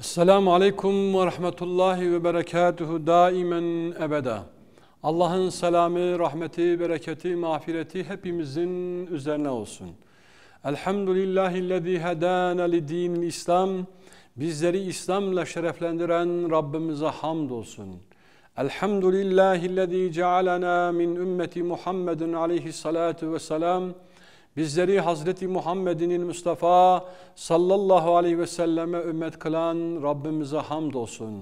Esselamu Aleyküm ve Rahmetullahi ve Berekatuhu daimen ebeda. Allah'ın selamı, rahmeti, bereketi, mağfireti hepimizin üzerine olsun. Elhamdülillahillezî hedâne lidînil İslam. Bizleri İslam'la şereflendiren Rabbimize hamdolsun. Elhamdülillahillezî cealena min ümmeti Muhammedin aleyhissalâtu vesselâm. selam. Bizleri Hazreti Muhammed'in Mustafa sallallahu aleyhi ve selleme ümmet kılan Rabbimize hamdolsun.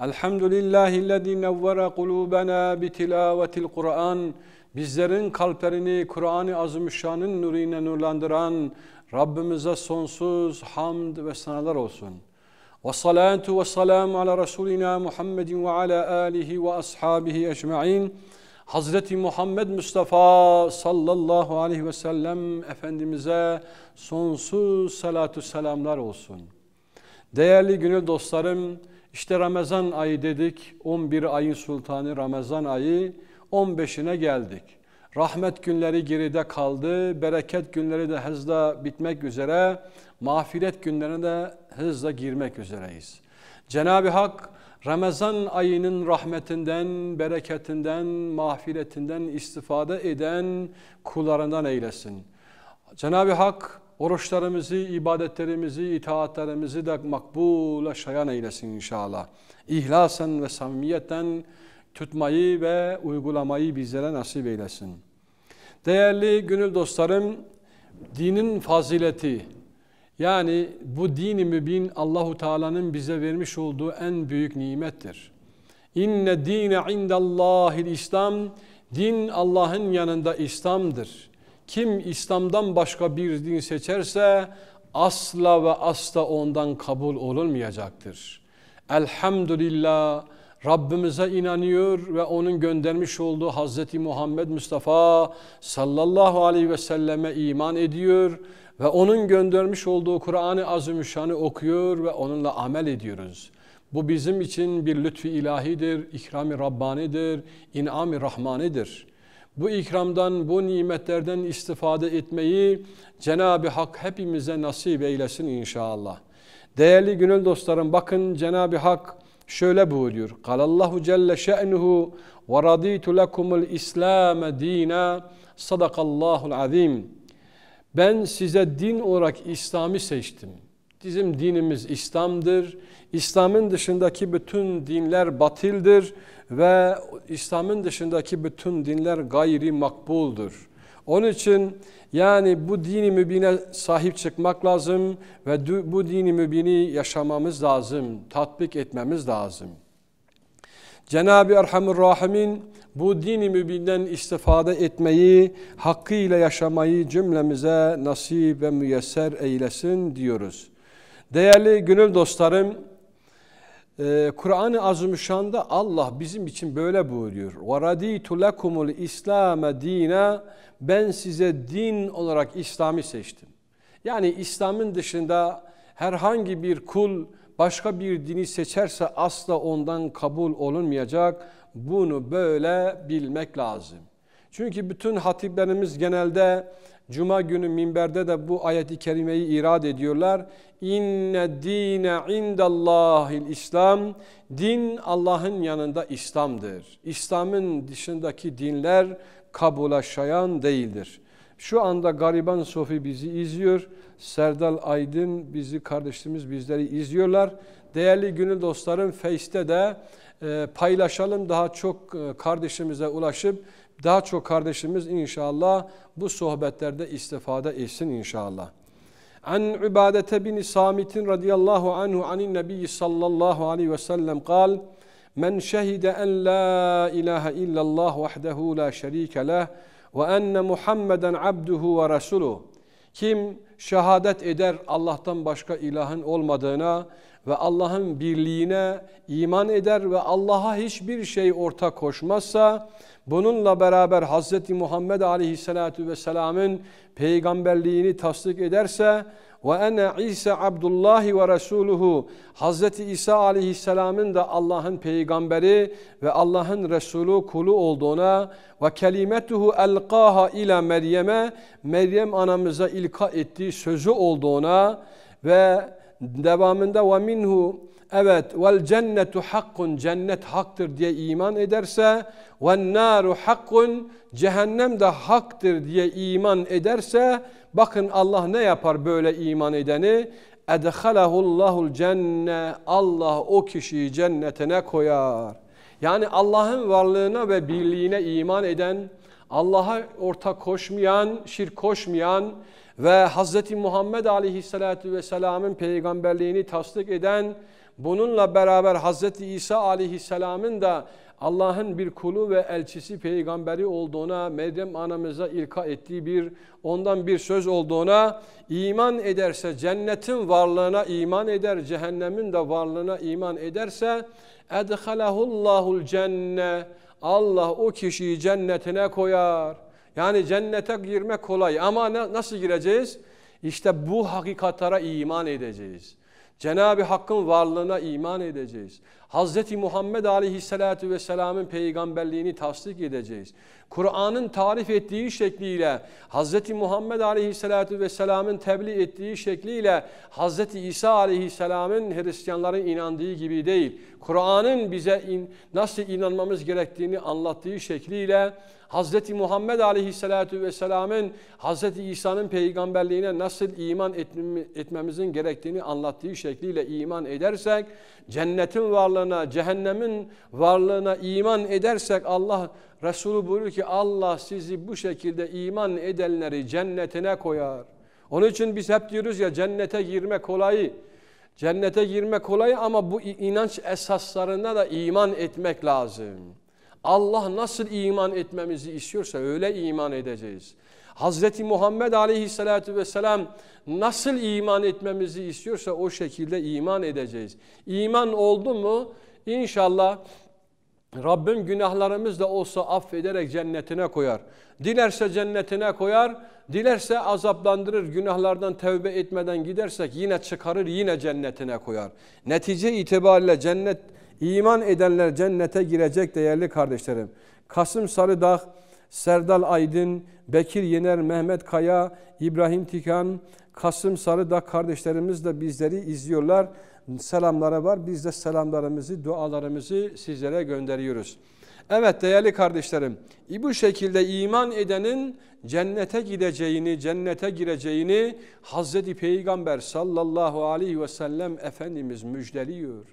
Elhamdülillahillezî nevvere kulûbenâ bitilavetil Kur'an. Bizlerin kalplerini Kur'an-ı Azimüşşan'ın nurine nurlandıran Rabbimize sonsuz hamd ve sanalar olsun. Ve salatu ve selamu ala Resulina Muhammedin ve ala alihi ve ashabihi ecma'in. Hazreti Muhammed Mustafa sallallahu aleyhi ve sellem Efendimiz'e sonsuz salatu selamlar olsun. Değerli gönül dostlarım, işte Ramazan ayı dedik, 11 ayın sultanı Ramazan ayı, 15'ine geldik. Rahmet günleri geride kaldı, bereket günleri de hızla bitmek üzere, mağfiret günlerine de hızla girmek üzereyiz. Cenab-ı Hak Ramazan ayının rahmetinden, bereketinden, mağfiretinden istifade eden kullarından eylesin. Cenab-ı Hak oruçlarımızı, ibadetlerimizi, itaatlerimizi de makbule şayan eylesin inşallah. İhlasen ve samimiyetten tutmayı ve uygulamayı bizlere nasip eylesin. Değerli gönül dostlarım, dinin fazileti, yani bu dini mübin Allahu Teala'nın bize vermiş olduğu en büyük nimettir. İnne dine indallahil İslam. Din Allah'ın yanında İslam'dır. Kim İslam'dan başka bir din seçerse asla ve asla ondan kabul olunmayacaktır. Elhamdülillah Rabbimize inanıyor ve onun göndermiş olduğu Hazreti Muhammed Mustafa sallallahu aleyhi ve selleme iman ediyor ve onun göndermiş olduğu Kur'an-ı Azimüşşan'ı okuyor ve onunla amel ediyoruz. Bu bizim için bir lütfi ilahidir, ikrami Rabbani'dir, inami Rahmani'dir. Bu ikramdan, bu nimetlerden istifade etmeyi Cenab-ı Hak hepimize nasip eylesin inşallah. Değerli gönül dostlarım bakın Cenab-ı Hak şöyle buyuruyor. Kalallahu Celle şe'nuhu ve raditu lekumul İslam dina sadakallahul azim. Ben size din olarak İslam'ı seçtim. Bizim dinimiz İslam'dır. İslam'ın dışındaki bütün dinler batildir ve İslam'ın dışındaki bütün dinler gayri makbuldur. Onun için yani bu dini mübine sahip çıkmak lazım ve bu dini mübini yaşamamız lazım, tatbik etmemiz lazım. Cenab-ı Erhamur Rahim'in bu dini mübinden istifade etmeyi, hakkıyla yaşamayı cümlemize nasip ve müyesser eylesin diyoruz. Değerli gönül dostlarım, e, Kur'an-ı Azimüşşan'da Allah bizim için böyle buyuruyor. وَرَد۪يتُ لَكُمُ الْاِسْلَامَ د۪ينَ Ben size din olarak İslam'ı seçtim. Yani İslam'ın dışında herhangi bir kul başka bir dini seçerse asla ondan kabul olunmayacak. Bunu böyle bilmek lazım. Çünkü bütün hatiplerimiz genelde Cuma günü minberde de bu ayeti kerimeyi irad ediyorlar. İnne dine indallahil İslam. Din Allah'ın yanında İslam'dır. İslam'ın dışındaki dinler kabula şayan değildir. Şu anda gariban Sofi bizi izliyor. Serdal Aydın bizi kardeşimiz bizleri izliyorlar. Değerli günü dostlarım Face'te de e, paylaşalım. Daha çok e, kardeşimize ulaşıp daha çok kardeşimiz inşallah bu sohbetlerde istifade etsin inşallah. An Übadete bin Samit'in radıyallahu anhu anin Nebi sallallahu aleyhi ve sellem kal Men şehide en la ilahe illallah vahdehu la şerike leh ve enne Muhammeden abduhu ve resuluh. Kim şehadet eder Allah'tan başka ilahın olmadığına ve Allah'ın birliğine iman eder ve Allah'a hiçbir şey ortak koşmazsa bununla beraber Hz. Muhammed Aleyhisselatü Vesselam'ın peygamberliğini tasdik ederse ve ene İsa Abdullah ve Resuluhu Hz. İsa Aleyhisselam'ın da Allah'ın peygamberi ve Allah'ın Resulü kulu olduğuna ve kelimetuhu elkaha ila Meryem'e Meryem anamıza ilka ettiği sözü olduğuna ve devamında ve minhu evet vel cennetu hakkun cennet haktır diye iman ederse ve naru hakkun cehennem de haktır diye iman ederse bakın Allah ne yapar böyle iman edeni edhalahullahul cenne Allah o kişiyi cennetine koyar. Yani Allah'ın varlığına ve birliğine iman eden, Allah'a ortak koşmayan, şirk koşmayan, ve Hz. Muhammed aleyhisselatu Vesselam'ın peygamberliğini tasdik eden, bununla beraber Hz. İsa Aleyhisselam'ın da Allah'ın bir kulu ve elçisi peygamberi olduğuna, Meryem anamıza ilka ettiği bir, ondan bir söz olduğuna iman ederse, cennetin varlığına iman eder, cehennemin de varlığına iman ederse, اَدْخَلَهُ اللّٰهُ Allah o kişiyi cennetine koyar. Yani cennete girmek kolay ama nasıl gireceğiz? İşte bu hakikatlara iman edeceğiz. Cenab-ı Hakk'ın varlığına iman edeceğiz. Hazreti Muhammed Aleyhisselatü Vesselam'ın peygamberliğini tasdik edeceğiz. Kur'an'ın tarif ettiği şekliyle, Hz. Muhammed Aleyhisselatü Vesselam'ın tebliğ ettiği şekliyle, Hz. İsa Aleyhisselam'ın Hristiyanların inandığı gibi değil, Kur'an'ın bize in, nasıl inanmamız gerektiğini anlattığı şekliyle, Hz. Muhammed Aleyhisselatü Vesselam'ın Hz. İsa'nın peygamberliğine nasıl iman etmemizin gerektiğini anlattığı şekliyle iman edersek, cennetin varlığına, cehennemin varlığına iman edersek Allah Resulü buyuruyor ki Allah sizi bu şekilde iman edenleri cennetine koyar. Onun için biz hep diyoruz ya cennete girmek kolay. Cennete girmek kolay ama bu inanç esaslarına da iman etmek lazım. Allah nasıl iman etmemizi istiyorsa öyle iman edeceğiz. Hazreti Muhammed aleyhissalatu vesselam nasıl iman etmemizi istiyorsa o şekilde iman edeceğiz. İman oldu mu inşallah Rabbim günahlarımız da olsa affederek cennetine koyar. Dilerse cennetine koyar, dilerse azaplandırır. Günahlardan tevbe etmeden gidersek yine çıkarır, yine cennetine koyar. Netice itibariyle cennet, iman edenler cennete girecek değerli kardeşlerim. Kasım Sarıdağ, Serdal Aydın, Bekir Yener, Mehmet Kaya, İbrahim Tikan, Kasım Sarıdağ kardeşlerimiz de bizleri izliyorlar selamları var. Biz de selamlarımızı, dualarımızı sizlere gönderiyoruz. Evet değerli kardeşlerim, bu şekilde iman edenin cennete gideceğini, cennete gireceğini Hazreti Peygamber sallallahu aleyhi ve sellem Efendimiz müjdeliyor.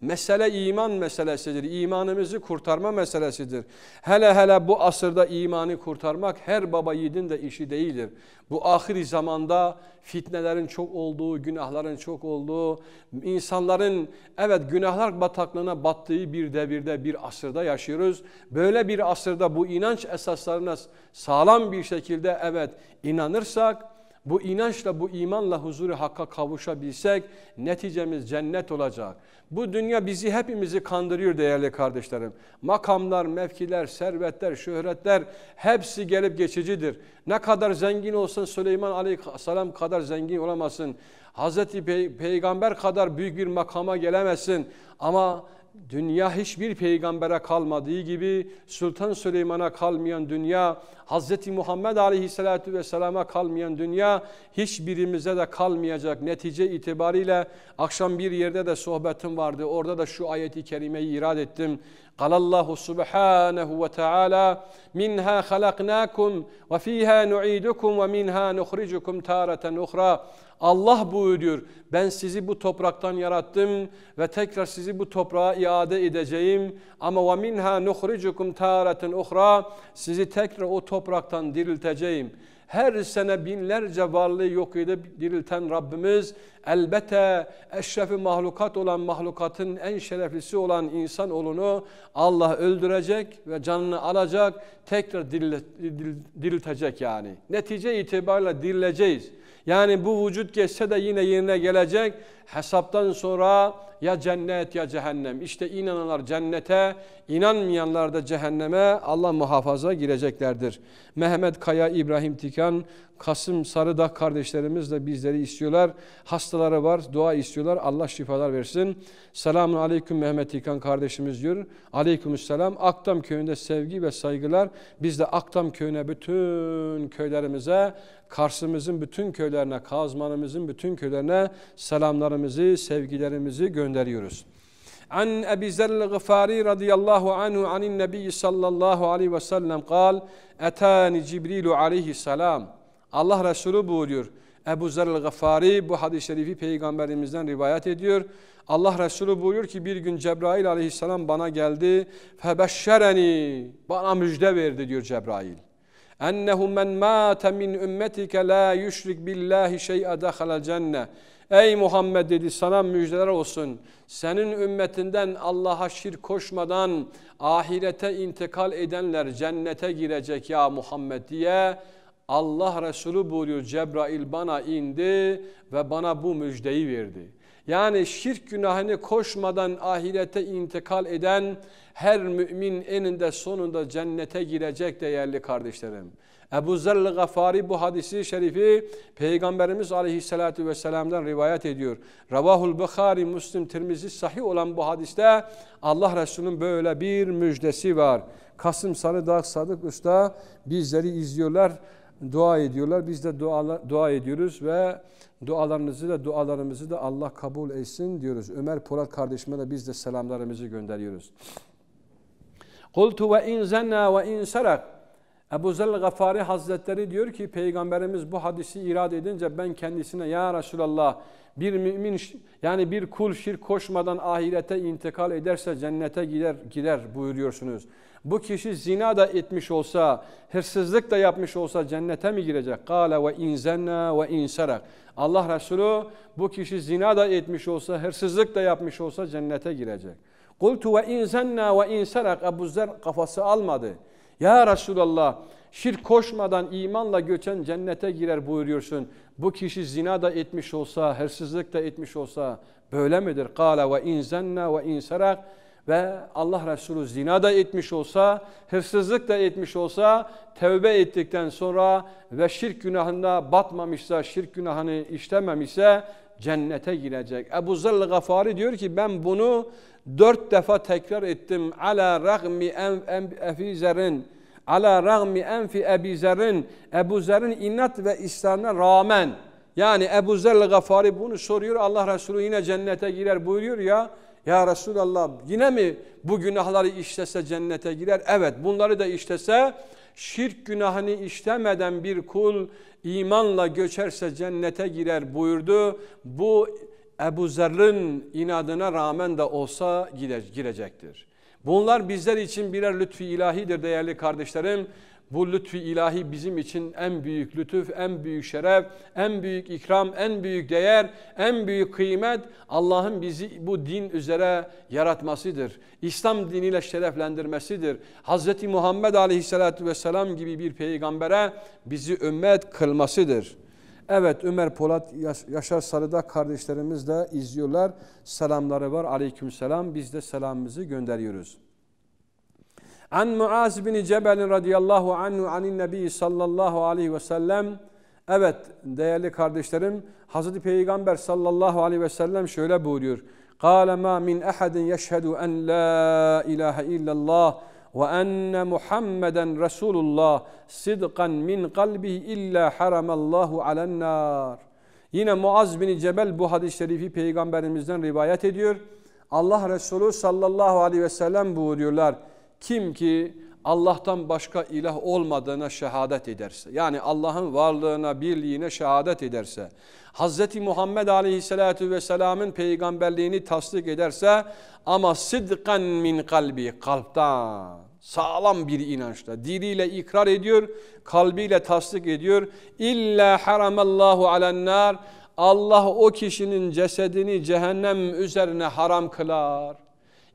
Mesele iman meselesidir. İmanımızı kurtarma meselesidir. Hele hele bu asırda imanı kurtarmak her baba yiğidin de işi değildir. Bu ahir zamanda fitnelerin çok olduğu, günahların çok olduğu, insanların evet günahlar bataklığına battığı bir devirde, bir asırda yaşıyoruz. Böyle bir asırda bu inanç esaslarına sağlam bir şekilde evet inanırsak, bu inançla, bu imanla huzuru hakka kavuşabilsek neticemiz cennet olacak. Bu dünya bizi hepimizi kandırıyor değerli kardeşlerim. Makamlar, mevkiler, servetler, şöhretler hepsi gelip geçicidir. Ne kadar zengin olsun Süleyman Aleyhisselam kadar zengin olamazsın. Hazreti Pey Peygamber kadar büyük bir makama gelemezsin. Ama dünya hiçbir peygambere kalmadığı gibi Sultan Süleyman'a kalmayan dünya, Hz. Muhammed Aleyhisselatü Vesselam'a kalmayan dünya hiçbirimize de kalmayacak. Netice itibariyle akşam bir yerde de sohbetim vardı. Orada da şu ayeti kerimeyi irad ettim. Kalallahu Subhanahu ve Taala minha halaknakum ve fiha nu'idukum ve minha nukhrijukum taratan ukhra. Allah buyuruyor ben sizi bu topraktan yarattım ve tekrar sizi bu toprağa iade edeceğim. Ama ve minha nukhricukum taaretin uhra sizi tekrar o topraktan dirilteceğim. Her sene binlerce varlığı yok edip dirilten Rabbimiz elbette eşrefi mahlukat olan mahlukatın en şereflisi olan insan olunu Allah öldürecek ve canını alacak tekrar diriltecek yani. Netice itibariyle dirileceğiz. Yani bu vücut geçse de yine yerine gelecek hesaptan sonra ya cennet ya cehennem. İşte inananlar cennete, inanmayanlar da cehenneme Allah muhafaza gireceklerdir. Mehmet Kaya, İbrahim Tikan, Kasım Sarıdak kardeşlerimiz de bizleri istiyorlar. Hastaları var, dua istiyorlar. Allah şifalar versin. Selamun Aleyküm Mehmet Tikan kardeşimiz diyor. Aleyküm Selam. Akdam köyünde sevgi ve saygılar. Biz de Akdam köyüne bütün köylerimize, Kars'ımızın bütün köylerine, Kazman'ımızın bütün köylerine selamlarımızı selamlarımızı, sevgilerimizi gönderiyoruz. An Ebi Zerl Gıfari radıyallahu anhu anin Nebi sallallahu aleyhi ve sellem kal Etani Cibrilu aleyhisselam Allah Resulü buyuruyor. Ebu Zerl Gıfari bu hadis-i şerifi peygamberimizden rivayet ediyor. Allah Resulü buyuruyor ki bir gün Cebrail aleyhisselam bana geldi. Febeşşereni bana müjde verdi diyor Cebrail. Ennehu men mâte min ümmetike la yüşrik billahi şey'e dehalel cenne. Ey Muhammed dedi sana müjdeler olsun. Senin ümmetinden Allah'a şirk koşmadan ahirete intikal edenler cennete girecek ya Muhammed diye Allah Resulü buyuruyor Cebrail bana indi ve bana bu müjdeyi verdi. Yani şirk günahını koşmadan ahirete intikal eden her mümin eninde sonunda cennete girecek değerli kardeşlerim. Ebu Zerl Gafari bu hadisi şerifi Peygamberimiz aleyhissalatu vesselam'dan rivayet ediyor. Ravahul Bukhari, Müslim, Tirmizi sahih olan bu hadiste Allah Resulü'nün böyle bir müjdesi var. Kasım Sarıdağ Sadık Usta bizleri izliyorlar dua ediyorlar. Biz de dua, dua ediyoruz ve dualarınızı da dualarımızı da Allah kabul etsin diyoruz. Ömer Polat kardeşime de biz de selamlarımızı gönderiyoruz. Kultu ve in zanna ve Ebu Zer Gafari Hazretleri diyor ki peygamberimiz bu hadisi irade edince ben kendisine ya Resulallah bir mümin yani bir kul şirk koşmadan ahirete intikal ederse cennete gider gider buyuruyorsunuz. Bu kişi zina da etmiş olsa, hırsızlık da yapmış olsa cennete mi girecek? Kale ve inzenna ve insarak. Allah Resulü bu kişi zina da etmiş olsa, hırsızlık da yapmış olsa cennete girecek. Kultu ve inzenna ve insarak. Ebu Zer kafası almadı. Ya Resulallah şirk koşmadan imanla göçen cennete girer buyuruyorsun. Bu kişi zina da etmiş olsa, hırsızlık da etmiş olsa böyle midir? Kala ve inzenna ve insarak ve Allah Resulü zina da etmiş olsa, hırsızlık da etmiş olsa, tevbe ettikten sonra ve şirk günahında batmamışsa, şirk günahını işlememişse cennete girecek. Ebu Zerl Gafari diyor ki ben bunu Dört defa tekrar ettim. Ala ragmi enfi zerin. Ala ragmi enfi ebi zerin. Ebu Zer'in inat ve ısrarına rağmen. Yani Ebu Zer'le Gafari bunu soruyor. Allah Resulü yine cennete girer buyuruyor ya. Ya Resulallah yine mi bu günahları işlese cennete girer? Evet bunları da işlese şirk günahını işlemeden bir kul imanla göçerse cennete girer buyurdu. Bu Ebu Zer'in inadına rağmen de olsa girecektir. Bunlar bizler için birer lütfi ilahidir değerli kardeşlerim. Bu lütfi ilahi bizim için en büyük lütuf, en büyük şeref, en büyük ikram, en büyük değer, en büyük kıymet Allah'ın bizi bu din üzere yaratmasıdır. İslam diniyle şereflendirmesidir. Hz. Muhammed Aleyhisselatü vesselam gibi bir peygambere bizi ümmet kılmasıdır.'' Evet Ömer Polat, Yaşar Sarı'da kardeşlerimiz de izliyorlar. Selamları var. Aleyküm selam. Biz de selamımızı gönderiyoruz. An Muaz bin Cebel radıyallahu anhu anin nebi sallallahu aleyhi ve sellem. Evet değerli kardeşlerim Hazreti Peygamber sallallahu aleyhi ve sellem şöyle buyuruyor. قال ma min أحد يشهد أن la إله illallah." ve enne Muhammeden Resulullah sidqan min kalbihi illa haramallahu alennar. Yine Muaz bin Cebel bu hadis-i şerifi peygamberimizden rivayet ediyor. Allah Resulü sallallahu aleyhi ve sellem buyuruyorlar. Kim ki Allah'tan başka ilah olmadığına şehadet ederse yani Allah'ın varlığına birliğine şehadet ederse Hz. Muhammed Aleyhisselatü Vesselam'ın peygamberliğini tasdik ederse ama sidkan min kalbi kalptan sağlam bir inançla diliyle ikrar ediyor kalbiyle tasdik ediyor illa haramallahu alennar Allah o kişinin cesedini cehennem üzerine haram kılar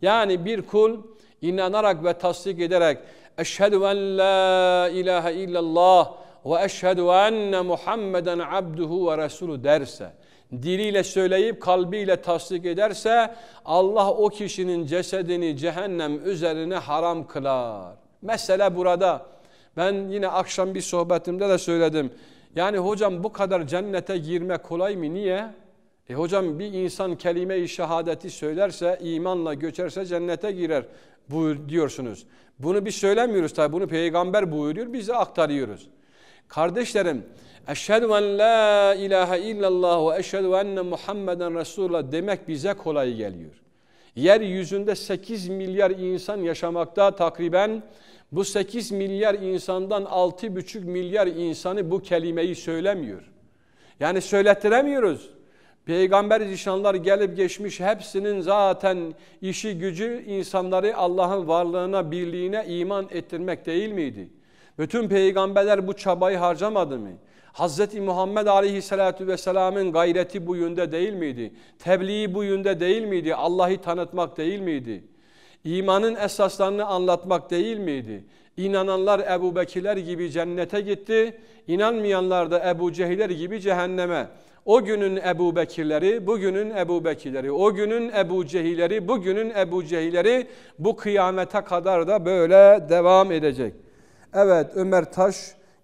yani bir kul inanarak ve tasdik ederek Eşhedü en la ilahe illallah ve eşhedü enne Muhammeden abduhu ve resulü derse, diliyle söyleyip kalbiyle tasdik ederse Allah o kişinin cesedini cehennem üzerine haram kılar. Mesele burada. Ben yine akşam bir sohbetimde de söyledim. Yani hocam bu kadar cennete girme kolay mı? Niye? E hocam bir insan kelime-i şehadeti söylerse, imanla göçerse cennete girer buyuruyorsunuz. Bunu biz söylemiyoruz tabi bunu peygamber buyuruyor biz de aktarıyoruz. Kardeşlerim eşhedü en la ilahe illallah ve eşhedü enne Muhammeden Resulullah demek bize kolay geliyor. Yeryüzünde 8 milyar insan yaşamakta takriben bu 8 milyar insandan 6,5 milyar insanı bu kelimeyi söylemiyor. Yani söylettiremiyoruz. Peygamber zişanlar gelip geçmiş hepsinin zaten işi gücü insanları Allah'ın varlığına, birliğine iman ettirmek değil miydi? Bütün peygamberler bu çabayı harcamadı mı? Hz. Muhammed Aleyhisselatü Vesselam'ın gayreti bu yönde değil miydi? Tebliği bu yönde değil miydi? Allah'ı tanıtmak değil miydi? İmanın esaslarını anlatmak değil miydi? İnananlar Ebu Bekirler gibi cennete gitti. İnanmayanlar da Ebu Cehiller gibi cehenneme. O günün Ebu Bekirleri, bugünün Ebu Bekirleri, o günün Ebu Cehileri, bugünün Ebu Cehileri, bu kıyamete kadar da böyle devam edecek. Evet Ömer Taş,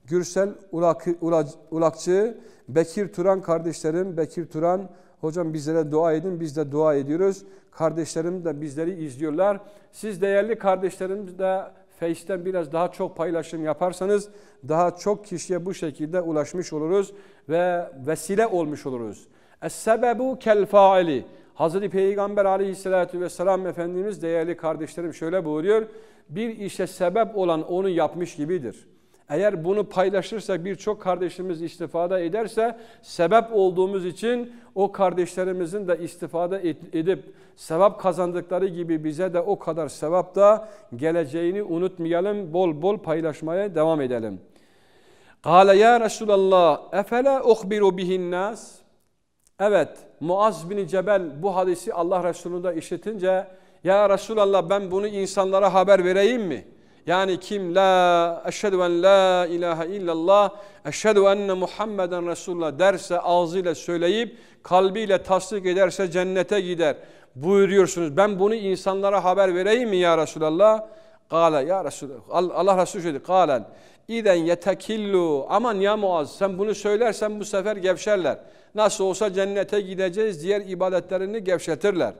Gürsel Ulak, Ulak, Ulakçı, Bekir Turan kardeşlerim, Bekir Turan Hocam bizlere dua edin. Biz de dua ediyoruz. Kardeşlerim de bizleri izliyorlar. Siz değerli kardeşlerim de Face'ten biraz daha çok paylaşım yaparsanız daha çok kişiye bu şekilde ulaşmış oluruz ve vesile olmuş oluruz. Es-sebebu kel faili. Hazreti Peygamber aleyhissalatü vesselam Efendimiz değerli kardeşlerim şöyle buyuruyor. Bir işe sebep olan onu yapmış gibidir.'' Eğer bunu paylaşırsak birçok kardeşimiz istifade ederse sebep olduğumuz için o kardeşlerimizin de istifade edip sevap kazandıkları gibi bize de o kadar sevap da geleceğini unutmayalım. Bol bol paylaşmaya devam edelim. Kale ya Resulallah efele uhbiru bihin Evet Muaz bin Cebel bu hadisi Allah Resulü'nde işitince ya Resulallah ben bunu insanlara haber vereyim mi? Yani kim la eşhedü en la ilahe illallah eşhedü enne Muhammeden Resulullah derse ağzıyla söyleyip kalbiyle tasdik ederse cennete gider buyuruyorsunuz. Ben bunu insanlara haber vereyim mi ya Resulallah? Kale ya Resulallah. Allah Resulü şöyle kalen. İden yetekillu. Aman ya Muaz sen bunu söylersen bu sefer gevşerler. Nasıl olsa cennete gideceğiz diğer ibadetlerini gevşetirler.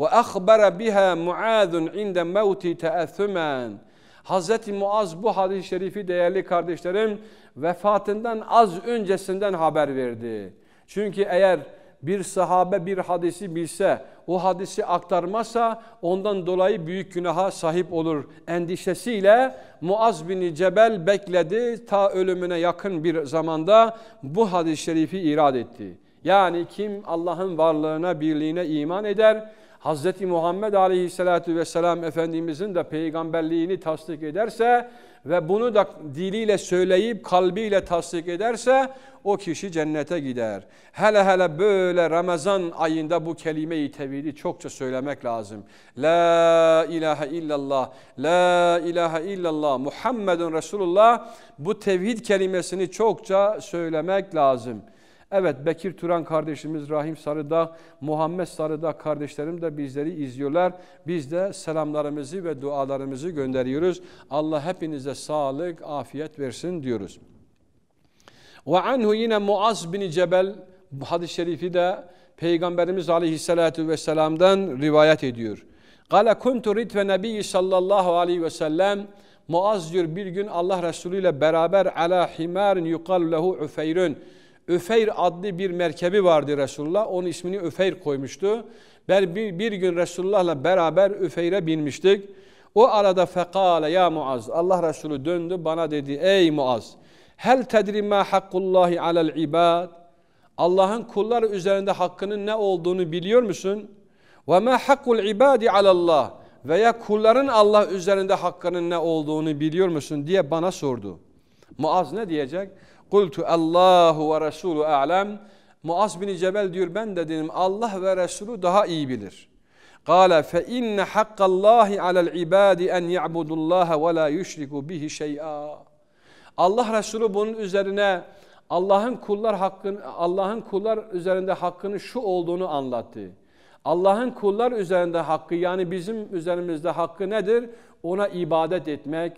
Ve ahbara biha Muazun inde mevti teessümen. Hazreti Muaz bu hadis-i şerifi değerli kardeşlerim vefatından az öncesinden haber verdi. Çünkü eğer bir sahabe bir hadisi bilse, o hadisi aktarmazsa ondan dolayı büyük günaha sahip olur endişesiyle Muaz bin Cebel bekledi ta ölümüne yakın bir zamanda bu hadis-i şerifi irad etti. Yani kim Allah'ın varlığına, birliğine iman eder, Hz. Muhammed Aleyhisselatü Vesselam Efendimizin de peygamberliğini tasdik ederse ve bunu da diliyle söyleyip kalbiyle tasdik ederse o kişi cennete gider. Hele hele böyle Ramazan ayında bu kelime-i tevhidi çokça söylemek lazım. La ilahe illallah, la ilahe illallah, Muhammedun Resulullah bu tevhid kelimesini çokça söylemek lazım. Evet Bekir Turan kardeşimiz, Rahim Sarıdağ, Muhammed Sarıdağ kardeşlerim de bizleri izliyorlar. Biz de selamlarımızı ve dualarımızı gönderiyoruz. Allah hepinize sağlık, afiyet versin diyoruz. Ve anhu yine Muaz bin Cebel hadis-i şerifi de Peygamberimiz aleyhissalatu vesselam'dan rivayet ediyor. Gale kuntu ritve nebiyyi sallallahu aleyhi ve sellem Muaz diyor bir gün Allah Resulü ile beraber ala himarin yukal lehu üfeyrün Öfeyr adlı bir merkebi vardı Resulullah. Onun ismini Öfeyr koymuştu. Ben bir, bir gün Resulullah'la beraber Öfeyr'e binmiştik. O arada fekale ya Muaz. Allah Resulü döndü bana dedi ey Muaz. Hel tedri ma hakkullahi alel ibad. Allah'ın kullar üzerinde hakkının ne olduğunu biliyor musun? Ve ma hakkul ibadi alallah veya kulların Allah üzerinde hakkının ne olduğunu biliyor musun diye bana sordu. Muaz ne diyecek? Kultu Allahu ve Resulü alem. Muaz bin Cebel diyor ben de dedim Allah ve Resulü daha iyi bilir. Kale fe inne hakkallahi alel ibadi en ya'budullaha ve la yushriku bihi şey'a. Allah Resulü bunun üzerine Allah'ın kullar hakkını, Allah'ın kullar üzerinde hakkının şu olduğunu anlattı. Allah'ın kullar üzerinde hakkı yani bizim üzerimizde hakkı nedir? Ona ibadet etmek,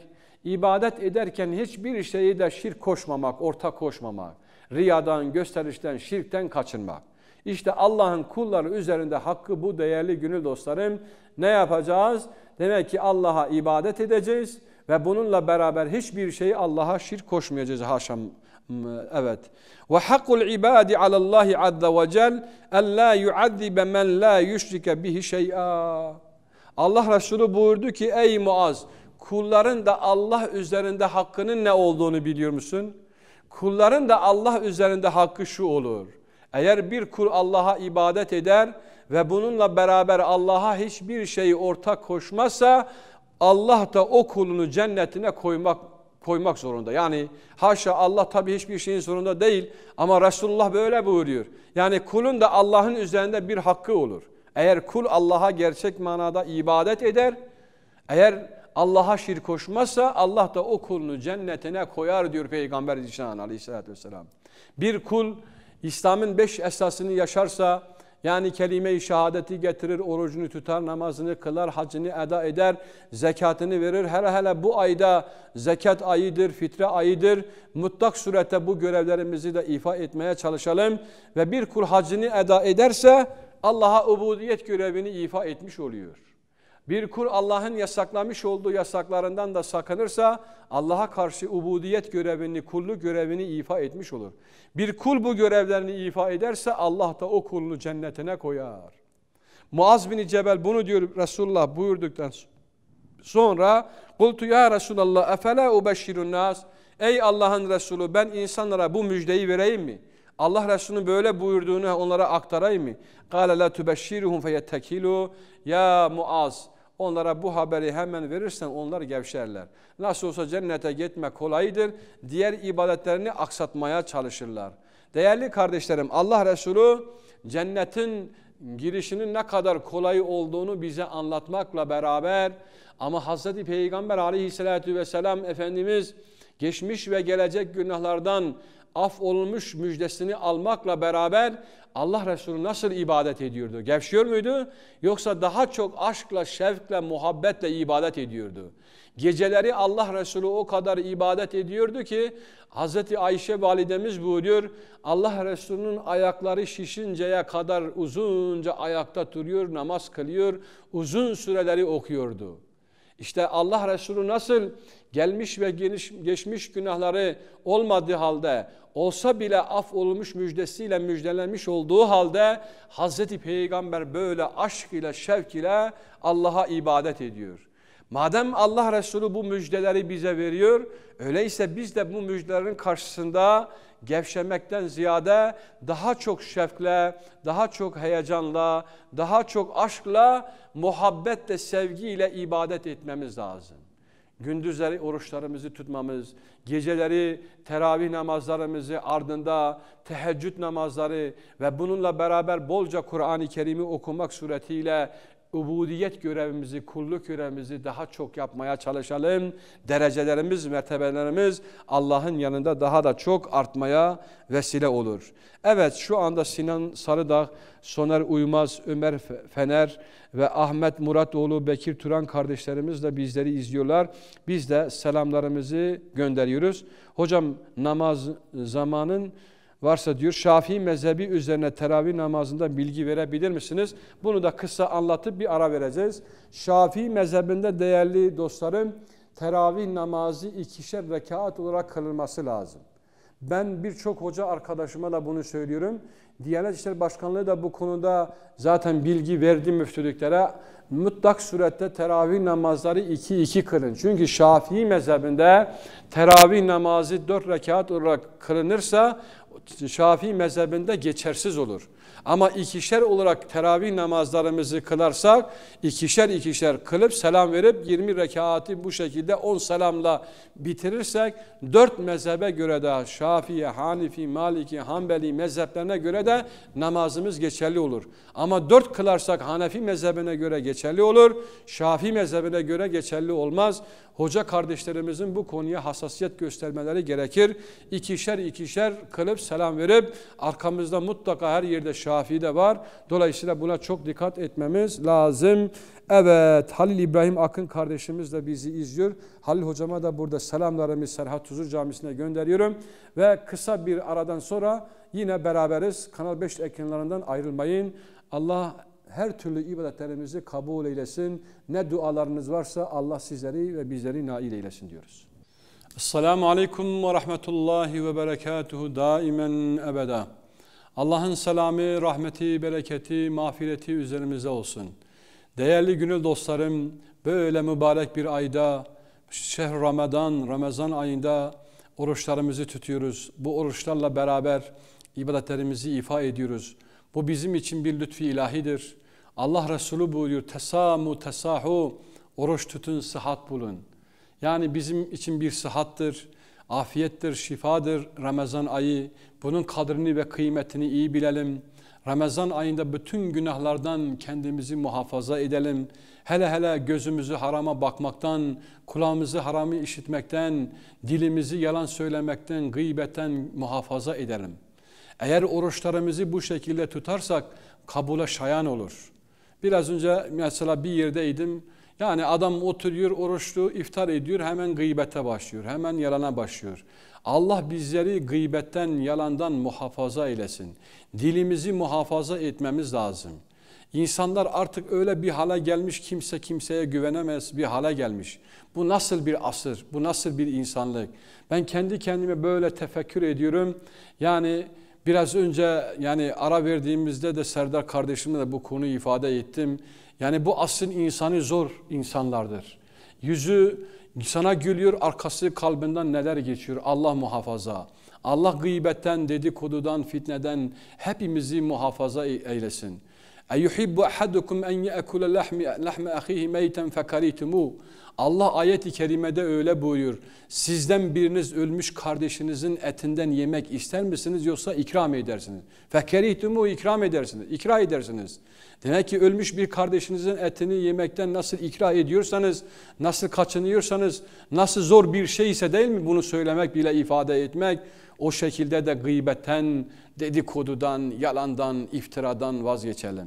ibadet ederken hiçbir şeyi de şirk koşmamak, ortak koşmamak, riyadan, gösterişten, şirkten kaçınmak. İşte Allah'ın kulları üzerinde hakkı bu değerli günü dostlarım. Ne yapacağız? Demek ki Allah'a ibadet edeceğiz ve bununla beraber hiçbir şeyi Allah'a şirk koşmayacağız haşam. Evet. Ve hakul ibadi alallahi azza ve cel en la yuazibe men la yüşrike bihi şey'a. Allah Resulü buyurdu ki ey Muaz kulların da Allah üzerinde hakkının ne olduğunu biliyor musun? Kulların da Allah üzerinde hakkı şu olur. Eğer bir kul Allah'a ibadet eder ve bununla beraber Allah'a hiçbir şeyi ortak koşmazsa Allah da o kulunu cennetine koymak koymak zorunda. Yani haşa Allah tabii hiçbir şeyin zorunda değil ama Resulullah böyle buyuruyor. Yani kulun da Allah'ın üzerinde bir hakkı olur. Eğer kul Allah'a gerçek manada ibadet eder, eğer Allah'a şirk koşmazsa Allah da o kulunu cennetine koyar diyor Peygamber aleyhissalatü vesselam. Bir kul İslam'ın beş esasını yaşarsa yani kelime-i şehadeti getirir, orucunu tutar, namazını kılar, hacını eda eder, zekatını verir. Hele hele bu ayda zekat ayıdır, fitre ayıdır. Mutlak surette bu görevlerimizi de ifa etmeye çalışalım. Ve bir kul hacını eda ederse Allah'a ubudiyet görevini ifa etmiş oluyor. Bir kul Allah'ın yasaklamış olduğu yasaklarından da sakınırsa Allah'a karşı ubudiyet görevini, kulluk görevini ifa etmiş olur. Bir kul bu görevlerini ifa ederse Allah da o kulunu cennetine koyar. Muaz bin Cebel bunu diyor Resulullah buyurduktan sonra Kultu ya Resulallah efele ubeşşirun nas Ey Allah'ın Resulü ben insanlara bu müjdeyi vereyim mi? Allah Resulü'nün böyle buyurduğunu onlara aktarayım mı? قَالَ لَا تُبَشِّرُهُمْ فَيَتَّكِلُوا Ya Muaz onlara bu haberi hemen verirsen onlar gevşerler. Nasıl olsa cennete gitme kolaydır. Diğer ibadetlerini aksatmaya çalışırlar. Değerli kardeşlerim Allah Resulü cennetin girişinin ne kadar kolay olduğunu bize anlatmakla beraber ama Hazreti Peygamber aleyhissalatü vesselam Efendimiz geçmiş ve gelecek günahlardan af olmuş müjdesini almakla beraber Allah Resulü nasıl ibadet ediyordu? Gevşiyor muydu? Yoksa daha çok aşkla, şevkle, muhabbetle ibadet ediyordu. Geceleri Allah Resulü o kadar ibadet ediyordu ki Hz. Ayşe validemiz buyuruyor Allah Resulü'nün ayakları şişinceye kadar uzunca ayakta duruyor, namaz kılıyor, uzun süreleri okuyordu. İşte Allah Resulü nasıl gelmiş ve geniş, geçmiş günahları olmadığı halde olsa bile af olmuş müjdesiyle müjdelenmiş olduğu halde Hazreti Peygamber böyle aşk ile şevk ile Allah'a ibadet ediyor. Madem Allah Resulü bu müjdeleri bize veriyor, öyleyse biz de bu müjdelerin karşısında gevşemekten ziyade daha çok şefkle, daha çok heyecanla, daha çok aşkla, muhabbetle, sevgiyle ibadet etmemiz lazım gündüzleri oruçlarımızı tutmamız, geceleri teravih namazlarımızı ardında teheccüd namazları ve bununla beraber bolca Kur'an-ı Kerim'i okumak suretiyle ubudiyet görevimizi, kulluk görevimizi daha çok yapmaya çalışalım. Derecelerimiz, mertebelerimiz Allah'ın yanında daha da çok artmaya vesile olur. Evet şu anda Sinan Sarıdağ, Soner Uymaz, Ömer Fener ve Ahmet Muratoğlu, Bekir Turan kardeşlerimiz de bizleri izliyorlar. Biz de selamlarımızı gönderiyoruz. Hocam namaz zamanın varsa diyor Şafii mezhebi üzerine teravih namazında bilgi verebilir misiniz? Bunu da kısa anlatıp bir ara vereceğiz. Şafii mezhebinde değerli dostlarım teravih namazı ikişer rekat olarak kılınması lazım. Ben birçok hoca arkadaşıma da bunu söylüyorum. Diyanet İşleri Başkanlığı da bu konuda zaten bilgi verdi müftülüklere. Mutlak surette teravih namazları 2-2 kılın. Çünkü Şafii mezhebinde teravih namazı 4 rekat olarak kılınırsa Şafii mezhebinde geçersiz olur. Ama ikişer olarak teravih namazlarımızı kılarsak ikişer ikişer kılıp selam verip 20 rekatı bu şekilde 10 selamla bitirirsek 4 mezhebe göre de Şafii, Hanifi, Maliki, Hanbeli mezheplerine göre de namazımız geçerli olur. Ama 4 kılarsak Hanefi mezhebine göre geçerli olur. Şafii mezhebine göre geçerli olmaz. Hoca kardeşlerimizin bu konuya hassasiyet göstermeleri gerekir. İkişer ikişer kılıp selam verip arkamızda mutlaka her yerde Şafii de var. Dolayısıyla buna çok dikkat etmemiz lazım. Evet Halil İbrahim Akın kardeşimiz de bizi izliyor. Halil hocama da burada selamlarımı Serhat Huzur Camisi'ne gönderiyorum. Ve kısa bir aradan sonra yine beraberiz. Kanal 5 ekranlarından ayrılmayın. Allah her türlü ibadetlerimizi kabul eylesin. Ne dualarınız varsa Allah sizleri ve bizleri nail eylesin diyoruz. Esselamu Aleyküm ve Rahmetullahi ve Berekatuhu daimen ebeda. Allah'ın selamı, rahmeti, bereketi, mağfireti üzerimize olsun. Değerli gönül dostlarım, böyle mübarek bir ayda, şehr Ramazan, Ramazan ayında oruçlarımızı tutuyoruz. Bu oruçlarla beraber ibadetlerimizi ifa ediyoruz. Bu bizim için bir lütfi ilahidir. Allah Resulü buyuruyor, tesamu tesahu, oruç tutun, sıhhat bulun. Yani bizim için bir sıhhattır afiyettir, şifadır Ramazan ayı. Bunun kadrini ve kıymetini iyi bilelim. Ramazan ayında bütün günahlardan kendimizi muhafaza edelim. Hele hele gözümüzü harama bakmaktan, kulağımızı haramı işitmekten, dilimizi yalan söylemekten, gıybetten muhafaza edelim. Eğer oruçlarımızı bu şekilde tutarsak kabula şayan olur. Biraz önce mesela bir yerdeydim, yani adam oturuyor, oruçlu, iftar ediyor, hemen gıybete başlıyor, hemen yalana başlıyor. Allah bizleri gıybetten, yalandan muhafaza eylesin. Dilimizi muhafaza etmemiz lazım. İnsanlar artık öyle bir hale gelmiş, kimse kimseye güvenemez bir hale gelmiş. Bu nasıl bir asır, bu nasıl bir insanlık? Ben kendi kendime böyle tefekkür ediyorum. Yani Biraz önce yani ara verdiğimizde de Serdar kardeşimle de bu konuyu ifade ettim. Yani bu asrın insanı zor insanlardır. Yüzü sana gülüyor, arkası kalbinden neler geçiyor Allah muhafaza. Allah gıybetten, dedikodudan, fitneden hepimizi muhafaza eylesin. اَيُحِبُّ اَحَدُكُمْ اَنْ يَأْكُلَ لَحْمَ اَخِيهِ مَيْتًا فَكَرِيْتُمُوا Allah ayeti i kerimede öyle buyuruyor. Sizden biriniz ölmüş kardeşinizin etinden yemek ister misiniz yoksa ikram edersiniz. Fekerihtumu ikram edersiniz. İkra edersiniz. Demek ki ölmüş bir kardeşinizin etini yemekten nasıl ikra ediyorsanız, nasıl kaçınıyorsanız, nasıl zor bir şey ise değil mi bunu söylemek bile ifade etmek. O şekilde de gıybetten, dedikodudan, yalandan, iftiradan vazgeçelim.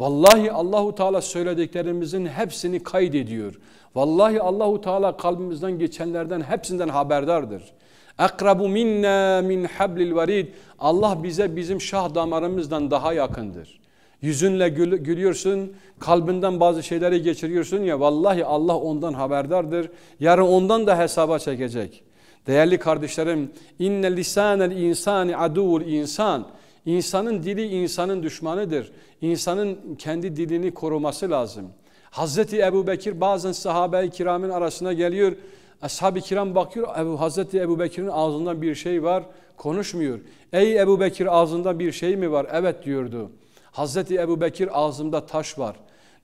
Vallahi Allahu Teala söylediklerimizin hepsini kaydediyor. Vallahi Allahu Teala kalbimizden geçenlerden hepsinden haberdardır. Akrabu minna min hablil varid. Allah bize bizim şah damarımızdan daha yakındır. Yüzünle gül, gülüyorsun, kalbinden bazı şeyleri geçiriyorsun ya vallahi Allah ondan haberdardır. Yarın ondan da hesaba çekecek. Değerli kardeşlerim, inne lisanel insani aduvul insan. İnsanın dili insanın düşmanıdır. İnsanın kendi dilini koruması lazım. Hazreti Ebu Bekir bazen sahabe-i kiramın arasına geliyor. Ashab-ı kiram bakıyor Ebu, Hazreti Ebu Bekir'in ağzından bir şey var konuşmuyor. Ey Ebu Bekir ağzında bir şey mi var? Evet diyordu. Hazreti Ebu Bekir ağzımda taş var.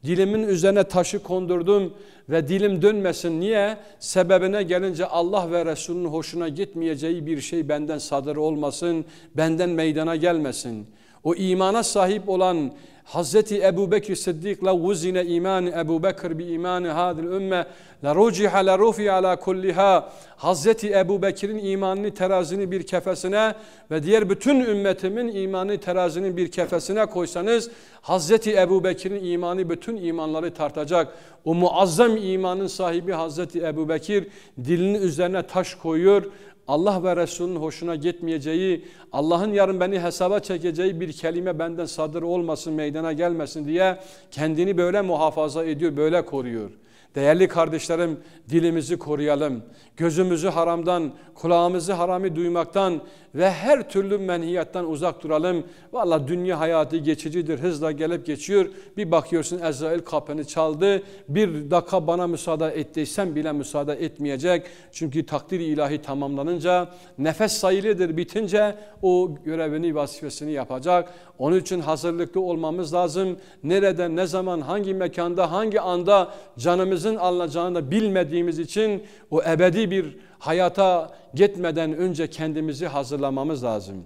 Dilimin üzerine taşı kondurdum ve dilim dönmesin. Niye? Sebebine gelince Allah ve Resulünün hoşuna gitmeyeceği bir şey benden sadır olmasın, benden meydana gelmesin.'' O imana sahip olan Hazreti Ebu Bekir Sıddık'la vuzine imanı Ebu Bekir bi imanı hadil ümme la rujiha la rufi ala kulliha Hazreti Ebu Bekir'in imanını terazini bir kefesine ve diğer bütün ümmetimin imanı terazinin bir kefesine koysanız Hazreti Ebu Bekir'in imanı bütün imanları tartacak. O muazzam imanın sahibi Hazreti Ebu Bekir dilinin üzerine taş koyuyor. Allah ve Resulünün hoşuna gitmeyeceği, Allah'ın yarın beni hesaba çekeceği bir kelime benden sadır olmasın, meydana gelmesin diye kendini böyle muhafaza ediyor, böyle koruyor. Değerli kardeşlerim dilimizi koruyalım, gözümüzü haramdan, kulağımızı harami duymaktan ve her türlü menhiyattan uzak duralım. Valla dünya hayatı geçicidir, hızla gelip geçiyor. Bir bakıyorsun Ezrail kapını çaldı, bir dakika bana müsaade ettiysen bile müsaade etmeyecek. Çünkü takdir ilahi tamamlanınca, nefes sayılıdır bitince o görevini, vazifesini yapacak. Onun için hazırlıklı olmamız lazım. Nerede, ne zaman, hangi mekanda, hangi anda canımızın alınacağını bilmediğimiz için o ebedi bir hayata gitmeden önce kendimizi hazırlamamız lazım.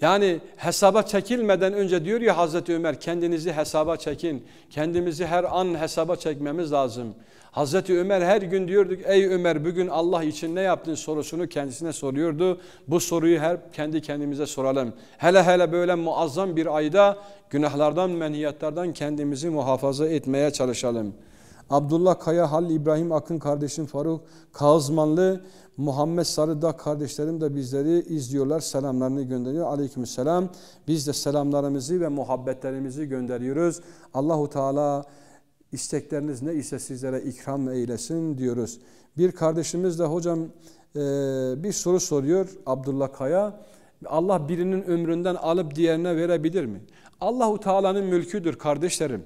Yani hesaba çekilmeden önce diyor ya Hazreti Ömer kendinizi hesaba çekin. Kendimizi her an hesaba çekmemiz lazım. Hazreti Ömer her gün diyorduk ey Ömer bugün Allah için ne yaptın sorusunu kendisine soruyordu. Bu soruyu her kendi kendimize soralım. Hele hele böyle muazzam bir ayda günahlardan menhiyatlardan kendimizi muhafaza etmeye çalışalım. Abdullah Kaya, Halil İbrahim Akın kardeşim Faruk Kazmanlı, Muhammed Sarıda kardeşlerim de bizleri izliyorlar. Selamlarını gönderiyor. Aleykümselam. Biz de selamlarımızı ve muhabbetlerimizi gönderiyoruz. Allahu Teala istekleriniz ne ise sizlere ikram eylesin diyoruz. Bir kardeşimiz de hocam e, bir soru soruyor Abdullah Kaya. Allah birinin ömründen alıp diğerine verebilir mi? Allahu Teala'nın mülküdür kardeşlerim.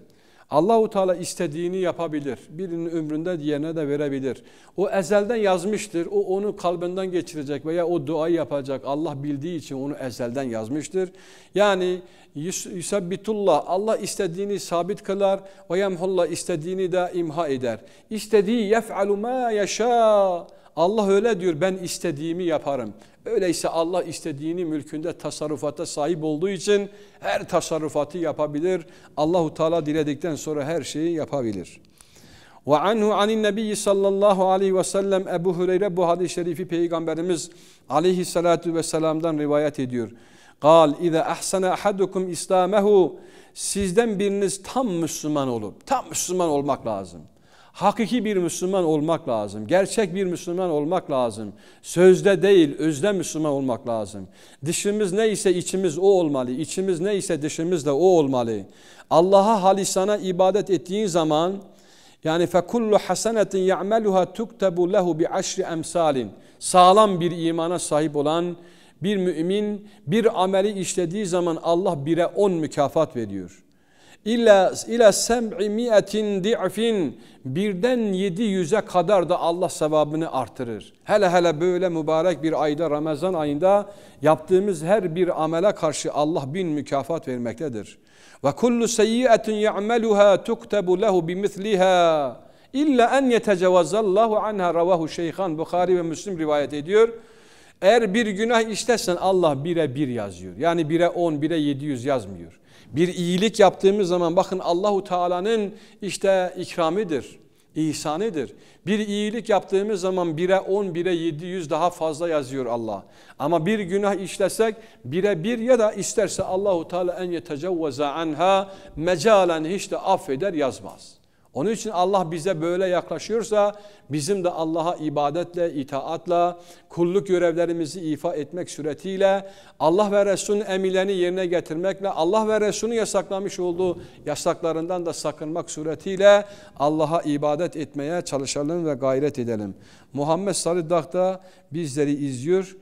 Allahu Teala istediğini yapabilir. Birinin ömründe diğerine de verebilir. O ezelden yazmıştır. O onu kalbinden geçirecek veya o duayı yapacak. Allah bildiği için onu ezelden yazmıştır. Yani yusabbitullah Allah istediğini sabit kılar ve yemhullah istediğini de imha eder. İstediği yef'alu ma yaşa. Allah öyle diyor ben istediğimi yaparım. Öyleyse Allah istediğini mülkünde tasarrufata sahip olduğu için her tasarrufatı yapabilir. Allahu Teala diledikten sonra her şeyi yapabilir. Ve anhu anin nebiyyi sallallahu aleyhi ve sellem Ebu Hureyre bu hadis-i şerifi Peygamberimiz aleyhissalatu vesselam'dan rivayet ediyor. Kal ize ahsana ahadukum islamehu sizden biriniz tam Müslüman olup tam Müslüman olmak lazım. Hakiki bir Müslüman olmak lazım. Gerçek bir Müslüman olmak lazım. Sözde değil, özde Müslüman olmak lazım. Dışımız ne ise içimiz o olmalı. İçimiz ne ise dışımız da o olmalı. Allah'a halisana ibadet ettiğin zaman yani fekullu hasenetin ya'meluha tuktebu lehu bi aşri emsalin. Sağlam bir imana sahip olan bir mümin bir ameli işlediği zaman Allah bire on mükafat veriyor. İlla ila sem'i mi'atin di'fin birden yedi yüze kadar da Allah sevabını artırır. Hele hele böyle mübarek bir ayda Ramazan ayında yaptığımız her bir amele karşı Allah bin mükafat vermektedir. Ve kullu seyyiatin ya'meluha tuktabu lehu bimithliha illa en yetecevazallahu anha ravahu şeyhan Bukhari ve Müslim rivayet ediyor. Eğer bir günah işlersen Allah bire bir yazıyor. Yani bire on, bire yedi yüz yazmıyor. Bir iyilik yaptığımız zaman bakın Allahu Teala'nın işte ikramidir, ihsanidir. Bir iyilik yaptığımız zaman bire 10, bire 700 daha fazla yazıyor Allah. Ama bir günah işlesek bire bir ya da isterse Allahu Teala en yetecevveza anha mecalen hiç de affeder yazmaz.'' Onun için Allah bize böyle yaklaşıyorsa bizim de Allah'a ibadetle, itaatla, kulluk görevlerimizi ifa etmek suretiyle Allah ve Resul'ün emirlerini yerine getirmekle Allah ve Resul'ün yasaklamış olduğu yasaklarından da sakınmak suretiyle Allah'a ibadet etmeye çalışalım ve gayret edelim. Muhammed Sarıdak da bizleri izliyor.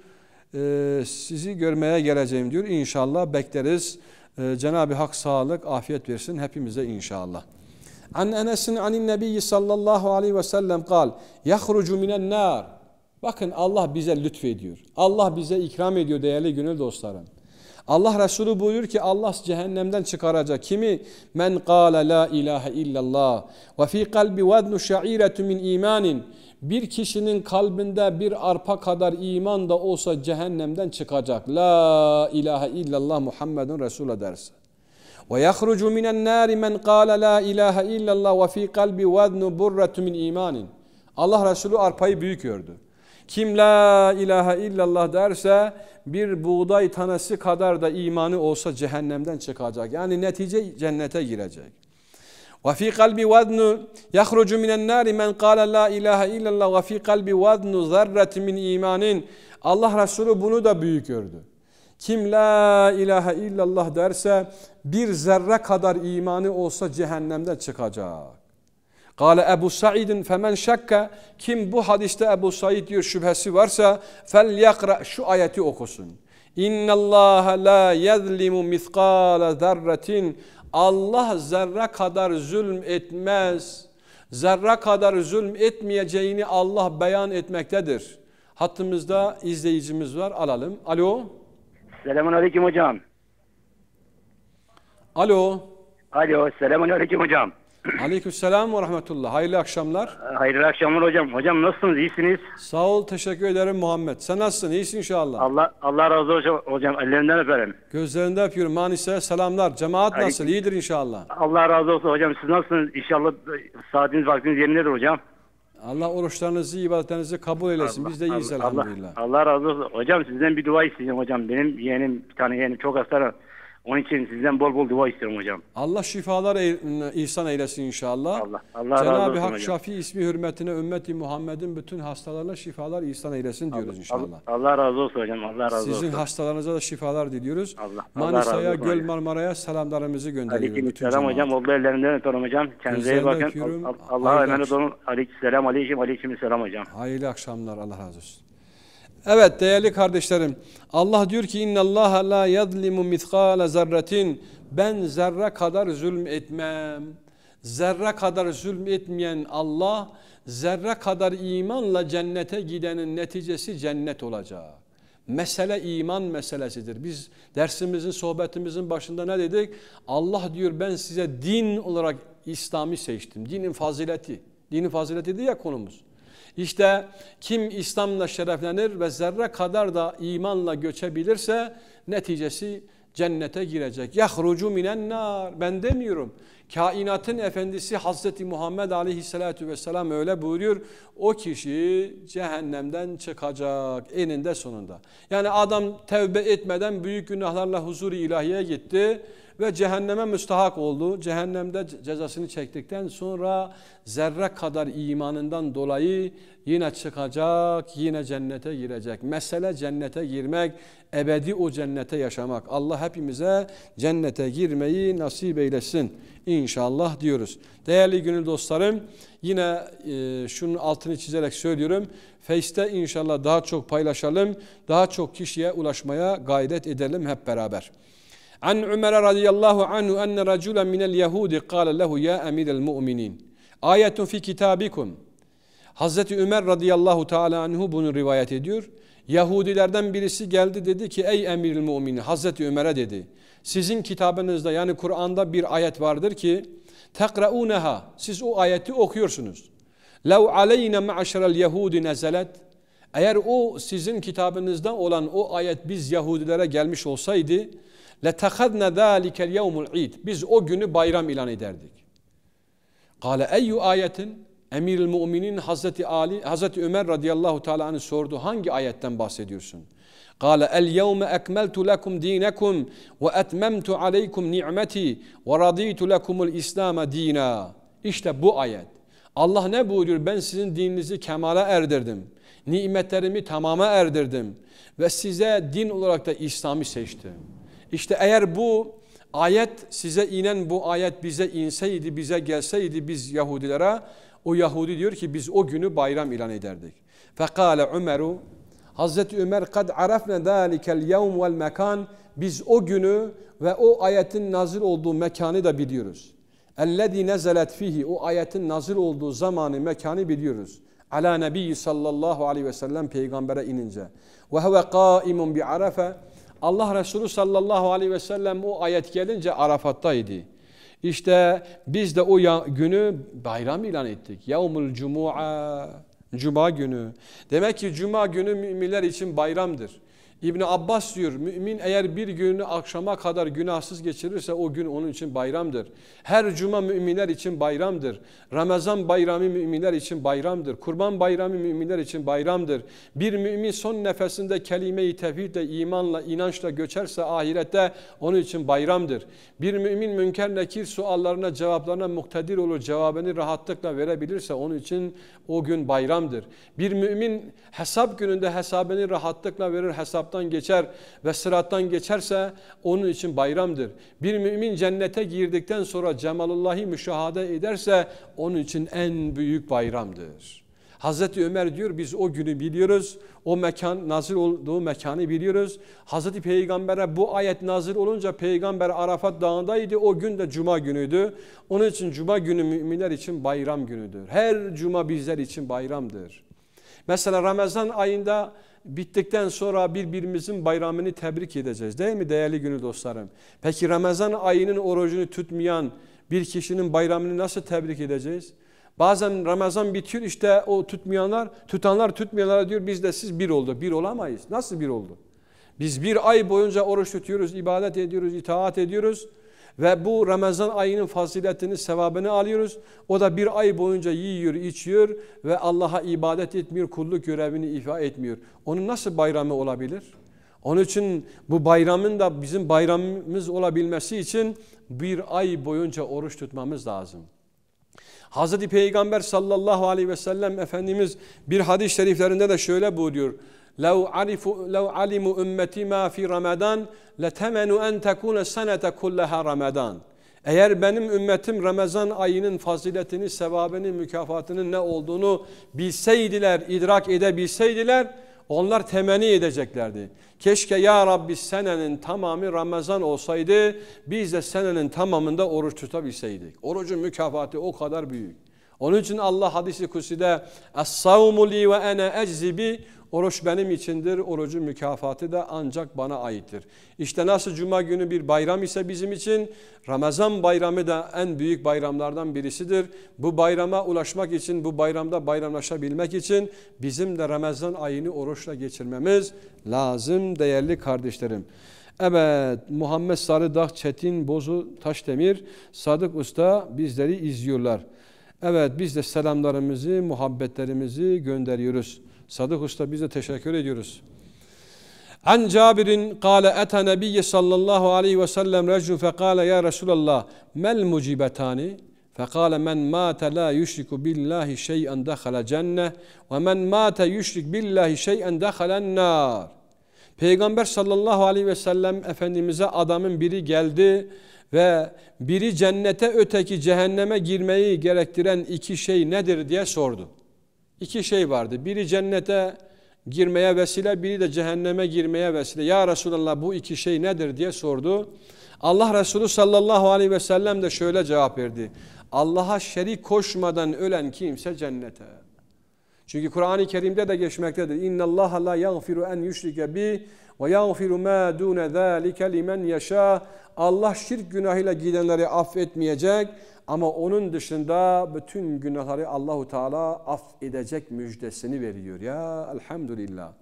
Ee, sizi görmeye geleceğim diyor. İnşallah bekleriz. Ee, Cenab-ı Hak sağlık, afiyet versin hepimize inşallah. An Enes'in anin nebiyyi sallallahu aleyhi ve sellem kal. Yahrucu minen nar. Bakın Allah bize lütfediyor. Allah bize ikram ediyor değerli gönül dostlarım. Allah Resulü buyuruyor ki Allah cehennemden çıkaracak kimi? Men kâle la ilahe illallah ve fî kalbi vednu şa'iretu min imanin. Bir kişinin kalbinde bir arpa kadar iman da olsa cehennemden çıkacak. La ilahe illallah Muhammedun Resulü derse. Ve yahrucu minen nari men kâle la ilahe illallah ve fî kalbi veznu burretu min Allah Resulü arpayı büyük gördü. Kim la ilahe illallah derse bir buğday tanesi kadar da imanı olsa cehennemden çıkacak. Yani netice cennete girecek. Ve fi kalbi vadnu yahrucu minen nari men kâle la ilahe illallah ve fi kalbi vadnu zerret min imanin. Allah Resulü bunu da büyük gördü. Kim la ilahe illallah derse bir zerre kadar imanı olsa cehennemden çıkacak. Kale Ebu Said'in femen şakka kim bu hadiste Ebu Said diyor şüphesi varsa fel yakra şu ayeti okusun. İnna Allah la yezlimu miskale zerretin Allah zerre kadar zulm etmez. Zerre kadar zulm etmeyeceğini Allah beyan etmektedir. Hattımızda izleyicimiz var alalım. Alo. Selamun aleyküm hocam. Alo. Alo, selamun aleyküm hocam. Aleyküm selam ve rahmetullah. Hayırlı akşamlar. Ee, hayırlı akşamlar hocam. Hocam nasılsınız? İyisiniz? Sağ ol. Teşekkür ederim Muhammed. Sen nasılsın? İyisin inşallah. Allah Allah razı olsun hocam. Ellerinden öperim. Gözlerinden öpüyorum. manisa selamlar. Cemaat nasıl? Aleyküm. İyidir inşallah. Allah razı olsun hocam. Siz nasılsınız? İnşallah saatiniz vaktiniz yerindedir hocam. Allah oruçlarınızı, ibadetlerinizi kabul eylesin. Allah, Biz de iyiyiz Allah, elhamdülillah. Allah, Allah razı olsun. Hocam sizden bir dua isteyeceğim hocam. Benim yeğenim, bir tane yeğenim çok hasta. Onun için sizden bol bol dua istiyorum hocam. Allah şifalar ihsan eylesin inşallah. Allah, Allah Cenab-ı Hak Şafi ismi hürmetine ümmeti Muhammed'in bütün hastalarına şifalar ihsan eylesin diyoruz Allah, inşallah. Allah razı olsun hocam. Allah razı Sizin olsun. hastalarınıza da şifalar diliyoruz. Allah, Allah Manisa'ya, Göl Marmara'ya selamlarımızı gönderiyoruz. Aleykümselam hocam. Oldu ellerinden öperim hocam. Kendinize iyi bakın. Allah'a emanet olun. Aleykümselam. Aleyküm, aleyküm selam hocam. Hayırlı akşamlar. Allah razı olsun. Evet değerli kardeşlerim Allah diyor ki inna Allah la yadlimu miskale zerretin ben zerre kadar zulm etmem. Zerre kadar zulm etmeyen Allah zerre kadar imanla cennete gidenin neticesi cennet olacak. Mesele iman meselesidir. Biz dersimizin, sohbetimizin başında ne dedik? Allah diyor ben size din olarak İslam'ı seçtim. Dinin fazileti. Dinin fazileti diye ya konumuz. İşte kim İslam'la şereflenir ve zerre kadar da imanla göçebilirse neticesi cennete girecek. Yahrucu nar Ben demiyorum. Kainatın efendisi Hazreti Muhammed aleyhissalatu vesselam öyle buyuruyor. O kişi cehennemden çıkacak eninde sonunda. Yani adam tevbe etmeden büyük günahlarla huzur ilahiye gitti ve cehenneme müstahak oldu. Cehennemde cezasını çektikten sonra zerre kadar imanından dolayı yine çıkacak, yine cennete girecek. Mesele cennete girmek, ebedi o cennete yaşamak. Allah hepimize cennete girmeyi nasip eylesin inşallah diyoruz. Değerli gönül dostlarım yine e, şunun altını çizerek söylüyorum. Face'te inşallah daha çok paylaşalım, daha çok kişiye ulaşmaya gayret edelim hep beraber. An Ömer radıyallahu anhu enne raculen minel yehudi kâle lehu ya emirel mu'minin. Ayetun fi kitabikum. Hazreti Ömer radıyallahu teala anhu bunu rivayet ediyor. Yahudilerden birisi geldi dedi ki ey emiril mümini Hazreti Ömer'e dedi. Sizin kitabınızda yani Kur'an'da bir ayet vardır ki tekrauneha siz o ayeti okuyorsunuz. Lev aleyne ma'şerel yehudi nezelet eğer o sizin kitabınızda olan o ayet biz Yahudilere gelmiş olsaydı لَتَخَذْنَ ذَٰلِكَ الْيَوْمُ الْعِيدِ Biz o günü bayram ilan ederdik. قَالَ اَيُّ ayetin Emirül Müminin Hazreti Ali Hazreti Ömer radıyallahu teala'nın sordu hangi ayetten bahsediyorsun? قال اليوم أكملت لكم دينكم وأتممت عليكم نعمتي ورضيت لكم الإسلام دينا İşte bu ayet. Allah ne buyuruyor? Ben sizin dininizi kemale erdirdim. Nimetlerimi tamama erdirdim. Ve size din olarak da İslam'ı seçtim. İşte eğer bu ayet size inen bu ayet bize inseydi, bize gelseydi biz Yahudilere o Yahudi diyor ki biz o günü bayram ilan ederdik. Fekale Ömer'u Hazreti Ömer kad arafne dalikel yevm vel mekan biz o günü ve o ayetin nazil olduğu mekanı da biliyoruz. Ellezî nezelet fihi o ayetin nazil olduğu zamanı mekanı biliyoruz. Ala nebi sallallahu aleyhi ve sellem peygambere inince. Ve huve kaimun bi arafe Allah Resulü sallallahu aleyhi ve sellem o ayet gelince Arafat'taydı. İşte biz de o günü bayram ilan ettik. Yevmul Cuma. Cuma günü. Demek ki Cuma günü müminler için bayramdır. İbni Abbas diyor mümin eğer bir günü akşama kadar günahsız geçirirse o gün onun için bayramdır. Her cuma müminler için bayramdır. Ramazan bayramı müminler için bayramdır. Kurban bayramı müminler için bayramdır. Bir mümin son nefesinde kelime-i tevhidle, imanla, inançla göçerse ahirette onun için bayramdır. Bir mümin münker nekir suallarına cevaplarına muktedir olur cevabını rahatlıkla verebilirse onun için o gün bayramdır. Bir mümin hesap gününde hesabını rahatlıkla verir hesap sırattan geçer ve sırattan geçerse onun için bayramdır. Bir mümin cennete girdikten sonra cemalullahı müşahade ederse onun için en büyük bayramdır. Hazreti Ömer diyor biz o günü biliyoruz. O mekan nazil olduğu mekanı biliyoruz. Hazreti Peygamber'e bu ayet nazil olunca Peygamber Arafat Dağı'ndaydı. O gün de cuma günüydü. Onun için cuma günü müminler için bayram günüdür. Her cuma bizler için bayramdır. Mesela Ramazan ayında bittikten sonra birbirimizin bayramını tebrik edeceğiz değil mi değerli günü dostlarım? Peki Ramazan ayının orucunu tutmayan bir kişinin bayramını nasıl tebrik edeceğiz? Bazen Ramazan bitiyor işte o tutmayanlar, tutanlar tutmayanlara diyor biz de siz bir oldu. Bir olamayız. Nasıl bir oldu? Biz bir ay boyunca oruç tutuyoruz, ibadet ediyoruz, itaat ediyoruz. Ve bu Ramazan ayının faziletini, sevabını alıyoruz. O da bir ay boyunca yiyor, içiyor ve Allah'a ibadet etmiyor, kulluk görevini ifa etmiyor. Onun nasıl bayramı olabilir? Onun için bu bayramın da bizim bayramımız olabilmesi için bir ay boyunca oruç tutmamız lazım. Hazreti Peygamber sallallahu aleyhi ve sellem Efendimiz bir hadis-i şeriflerinde de şöyle buyuruyor. لو عرفوا لو علموا ümmeti ma fi Ramazan letemenu en tekune senete kullaha Ramazan. Eğer benim ümmetim Ramazan ayının faziletini, sevabını, mükafatının ne olduğunu bilseydiler, idrak edebilseydiler onlar temenni edeceklerdi. Keşke ya Rabbi senenin tamamı Ramazan olsaydı biz de senenin tamamında oruç tutabilseydik. Orucun mükafatı o kadar büyük. Onun için Allah hadisi kuside Es-savmu li ve ene eczibi Oruç benim içindir, orucun mükafatı da ancak bana aittir. İşte nasıl cuma günü bir bayram ise bizim için Ramazan bayramı da en büyük bayramlardan birisidir. Bu bayrama ulaşmak için, bu bayramda bayramlaşabilmek için bizim de Ramazan ayını oruçla geçirmemiz lazım değerli kardeşlerim. Evet Muhammed Sarıdağ Çetin Bozu Taşdemir Sadık Usta bizleri izliyorlar. Evet biz de selamlarımızı, muhabbetlerimizi gönderiyoruz. Sadık Usta biz de teşekkür ediyoruz. An Cabir'in kâle ete nebiyye sallallahu aleyhi ve sellem recun fekâle ya Resulallah mel mucibetani fekâle men mâte la yüşriku billahi şey'en dehale cenne ve men mâte yüşrik billahi şey'en dehalen nâr. Peygamber sallallahu aleyhi ve sellem Efendimiz'e adamın biri geldi ve biri cennete öteki cehenneme girmeyi gerektiren iki şey nedir diye sordu. İki şey vardı. Biri cennete girmeye vesile, biri de cehenneme girmeye vesile. Ya Resulallah bu iki şey nedir diye sordu. Allah Resulü sallallahu aleyhi ve sellem de şöyle cevap verdi. Allah'a şerik koşmadan ölen kimse cennete. Çünkü Kur'an-ı Kerim'de de geçmektedir. İnna Allah la yaghfiru en yushrike bi ve yağfiru ma dune zâlike limen yaşa. Allah şirk günahıyla gidenleri affetmeyecek ama onun dışında bütün günahları Allahu Teala affedecek müjdesini veriyor. Ya elhamdülillah.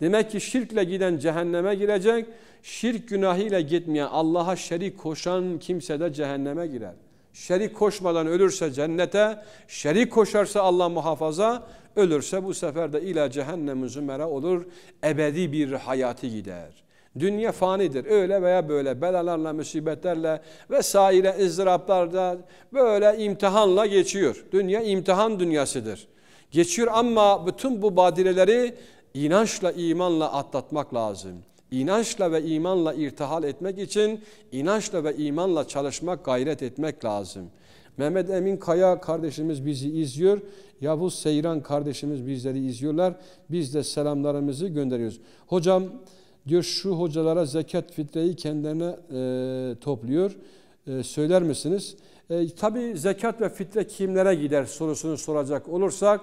Demek ki şirkle giden cehenneme girecek. Şirk günahıyla gitmeyen Allah'a şerik koşan kimse de cehenneme girer. Şerik koşmadan ölürse cennete, şerik koşarsa Allah muhafaza Ölürse bu sefer de ila cehennem zümera olur. Ebedi bir hayatı gider. Dünya fanidir. Öyle veya böyle belalarla, musibetlerle vesaire ızdıraplarda böyle imtihanla geçiyor. Dünya imtihan dünyasıdır. Geçiyor ama bütün bu badireleri inançla, imanla atlatmak lazım. İnançla ve imanla irtihal etmek için inançla ve imanla çalışmak, gayret etmek lazım.'' Mehmet Emin Kaya kardeşimiz bizi izliyor. Yavuz Seyran kardeşimiz bizleri izliyorlar. Biz de selamlarımızı gönderiyoruz. Hocam diyor şu hocalara zekat fitreyi kendilerine e, topluyor. E, söyler misiniz? E, Tabi zekat ve fitre kimlere gider sorusunu soracak olursak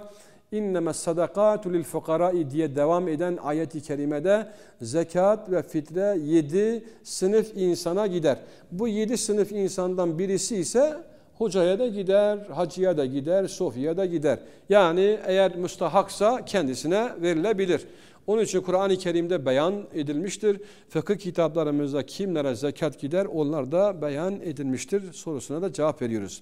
inneme sadakatu lil fukarai diye devam eden ayet-i kerimede zekat ve fitre yedi sınıf insana gider. Bu yedi sınıf insandan birisi ise Hocaya da gider, hacıya da gider, sofiye da gider. Yani eğer müstahaksa kendisine verilebilir. Onun için Kur'an-ı Kerim'de beyan edilmiştir. Fıkıh kitaplarımızda kimlere zekat gider onlar da beyan edilmiştir sorusuna da cevap veriyoruz.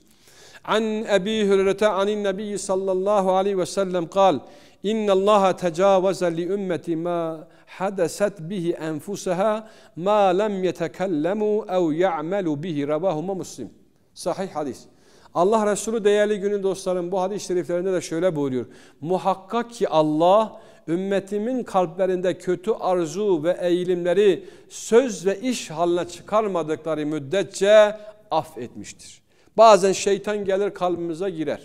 An Ebi Hürrete anin Nebi sallallahu aleyhi ve sellem kal İnne Allah tecavaza li ümmeti ma hadeset bihi enfusaha ma lem yetekellemu ev ya'melu bihi revahuma muslim. Sahih hadis. Allah Resulü değerli günün dostlarım bu hadis-i şeriflerinde de şöyle buyuruyor. Muhakkak ki Allah ümmetimin kalplerinde kötü arzu ve eğilimleri söz ve iş haline çıkarmadıkları müddetçe affetmiştir. Bazen şeytan gelir kalbimize girer.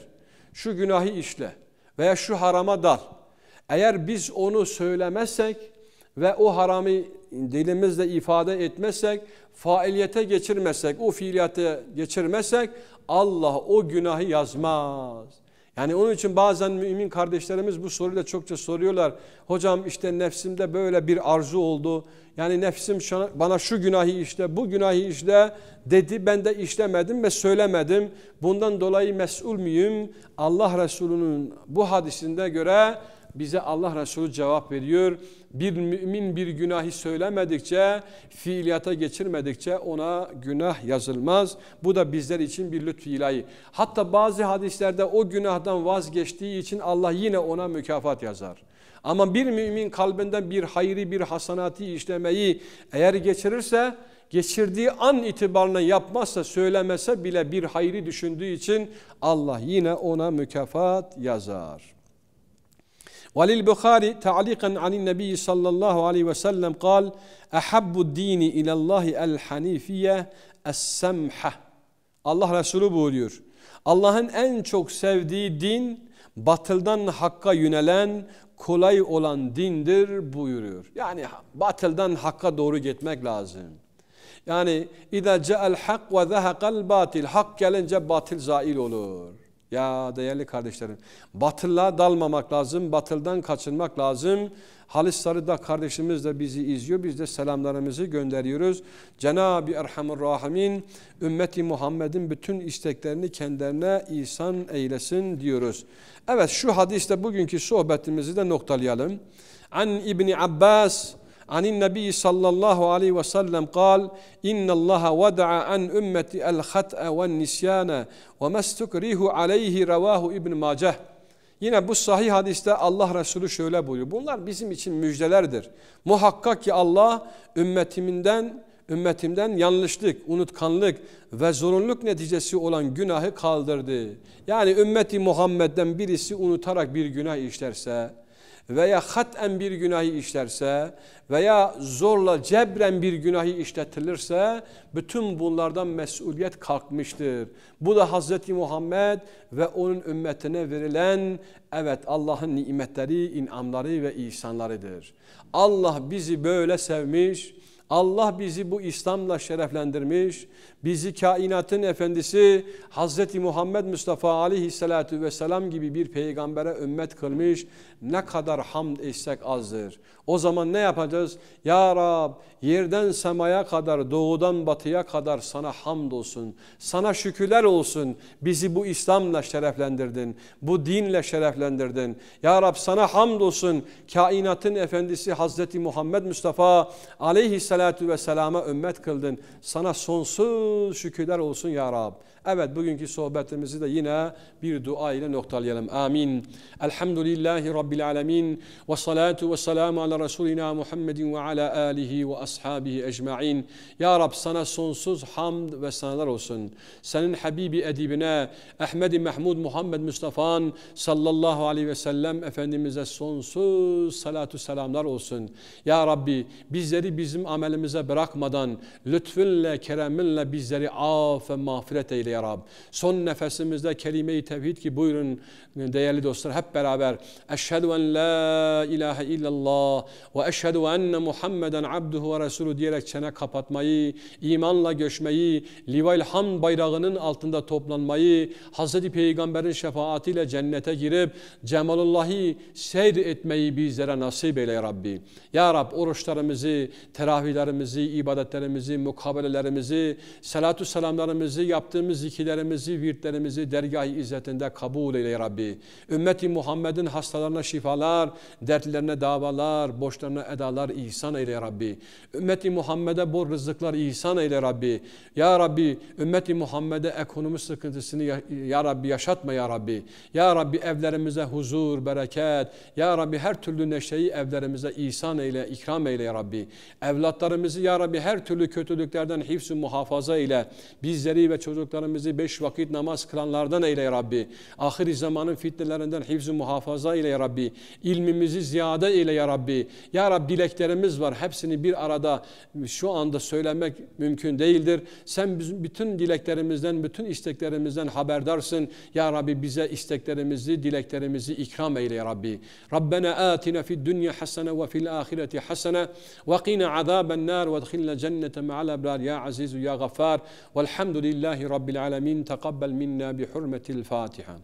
Şu günahı işle veya şu harama dal. Eğer biz onu söylemezsek ve o haramı dilimizle ifade etmezsek, faaliyete geçirmezsek, o fiiliyete geçirmezsek Allah o günahı yazmaz. Yani onun için bazen mümin kardeşlerimiz bu soruyla çokça soruyorlar. Hocam işte nefsimde böyle bir arzu oldu. Yani nefsim bana şu günahı işte, bu günahı işte dedi. Ben de işlemedim ve söylemedim. Bundan dolayı mesul müyüm? Allah Resulü'nün bu hadisinde göre bize Allah Resulü cevap veriyor. Bir mümin bir günahı söylemedikçe, fiiliyata geçirmedikçe ona günah yazılmaz. Bu da bizler için bir lütfü ilahi. Hatta bazı hadislerde o günahdan vazgeçtiği için Allah yine ona mükafat yazar. Ama bir mümin kalbinden bir hayri bir hasanati işlemeyi eğer geçirirse geçirdiği an itibarına yapmazsa söylemese bile bir hayri düşündüğü için Allah yine ona mükafat yazar. Valil Bukhari ta'liqan anin Nebi sallallahu aleyhi ve sellem kal Ehabbu dini ilallahi el hanifiye es semha. Allah Resulü buyuruyor. Allah'ın en çok sevdiği din batıldan hakka yönelen kolay olan dindir buyuruyor. Yani batıldan hakka doğru gitmek lazım. Yani اِذَا جَاءَ الْحَقْ وَذَهَقَ batil Hak gelince batil zail olur. Ya değerli kardeşlerim, batılığa dalmamak lazım, batıldan kaçınmak lazım. Halis Sarı'da kardeşimiz de bizi izliyor, biz de selamlarımızı gönderiyoruz. Cenab-ı Erhamur Rahimin, ümmeti Muhammed'in bütün isteklerini kendilerine ihsan eylesin diyoruz. Evet şu hadiste bugünkü sohbetimizi de noktalayalım. An İbni Abbas, anin Nabi sallallahu aleyhi ve sellem kal innallaha vada'a an ümmeti el hat'a ve nisyana ve mestukrihu aleyhi revahu İbn Maceh. Yine bu sahih hadiste Allah Resulü şöyle buyuruyor. Bunlar bizim için müjdelerdir. Muhakkak ki Allah ümmetiminden, ümmetimden yanlışlık, unutkanlık ve zorunluluk neticesi olan günahı kaldırdı. Yani ümmeti Muhammed'den birisi unutarak bir günah işlerse veya haten bir günahı işlerse veya zorla cebren bir günahı işletilirse bütün bunlardan mesuliyet kalkmıştır. Bu da Hz. Muhammed ve onun ümmetine verilen evet Allah'ın nimetleri, inamları ve ihsanlarıdır. Allah bizi böyle sevmiş Allah bizi bu İslam'la şereflendirmiş. Bizi kainatın efendisi Hz. Muhammed Mustafa aleyhissalatu vesselam gibi bir peygambere ümmet kılmış. Ne kadar hamd etsek azdır. O zaman ne yapacağız? Ya Rab yerden semaya kadar doğudan batıya kadar sana hamd olsun. Sana şükürler olsun. Bizi bu İslam'la şereflendirdin. Bu dinle şereflendirdin. Ya Rab sana hamd olsun. Kainatın efendisi Hz. Muhammed Mustafa aleyhissalatu aleyhissalatu vesselama ümmet kıldın. Sana sonsuz şükürler olsun ya Rab. Evet bugünkü sohbetimizi de yine bir dua ile noktalayalım. Amin. Elhamdülillahi Rabbil alemin. Ve salatu ve selamu ala Resulina Muhammedin ve ala alihi ve ashabihi ecma'in. Ya Rab sana sonsuz hamd ve sanalar olsun. Senin Habibi edibine Ahmed Mahmud Muhammed Mustafa'nın sallallahu aleyhi ve sellem Efendimiz'e sonsuz salatu selamlar olsun. Ya Rabbi bizleri bizim amelimize bırakmadan lütfünle kereminle bizleri af ve mağfiret eyle ya Rab. Son nefesimizde kelime-i tevhid ki buyurun e, değerli dostlar hep beraber Eşhedü en la ilahe illallah ve eşhedü enne Muhammeden abduhu ve resulü diyerek çene kapatmayı, imanla göçmeyi, livail ham bayrağının altında toplanmayı, Hazreti Peygamber'in şefaatiyle cennete girip cemalullahi seyr etmeyi bizlere nasip eyle ya Rabbi. Ya Rab oruçlarımızı, teravihlerimizi, ibadetlerimizi, mukabelelerimizi, salatu selamlarımızı yaptığımız zikirlerimizi, virtlerimizi dergah-ı izzetinde kabul eyle ya Rabbi. Ümmeti Muhammed'in hastalarına şifalar, dertlerine davalar, borçlarına edalar ihsan eyle ya Rabbi. Ümmeti Muhammed'e bu rızıklar ihsan eyle Rabbi. Ya Rabbi ümmeti Muhammed'e ekonomi sıkıntısını ya, ya Rabbi yaşatma ya Rabbi. Ya Rabbi evlerimize huzur, bereket. Ya Rabbi her türlü neşeyi evlerimize ihsan eyle, ikram eyle ya Rabbi. Evlatlarımızı ya Rabbi her türlü kötülüklerden hifz muhafaza ile bizleri ve çocuklarımızı çocuklarımızı beş vakit namaz kılanlardan eyle ya Rabbi. Ahir zamanın fitnelerinden hifz muhafaza eyle ya Rabbi. İlmimizi ziyade eyle ya Rabbi. Ya Rabbi dileklerimiz var. Hepsini bir arada şu anda söylemek mümkün değildir. Sen bütün dileklerimizden, bütün isteklerimizden haberdarsın. Ya Rabbi bize isteklerimizi, dileklerimizi ikram eyle ya Rabbi. Rabbena atina fid dünya hasene ve fil ahireti hasene ve qina azaben nar ve edhilna cennete ma'al ebrar ya aziz ya gaffar velhamdülillahi rabbil Rabbil Alemin tekabbel minna bi hurmetil Fatiha.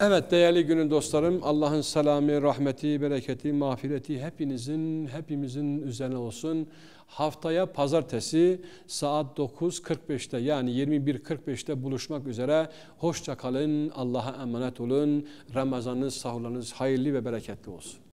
Evet değerli günün dostlarım Allah'ın selamı, rahmeti, bereketi, mağfireti hepinizin, hepimizin üzerine olsun. Haftaya pazartesi saat 9.45'te yani 21.45'te buluşmak üzere. Hoşça kalın, Allah'a emanet olun. Ramazanınız, sahurlarınız hayırlı ve bereketli olsun.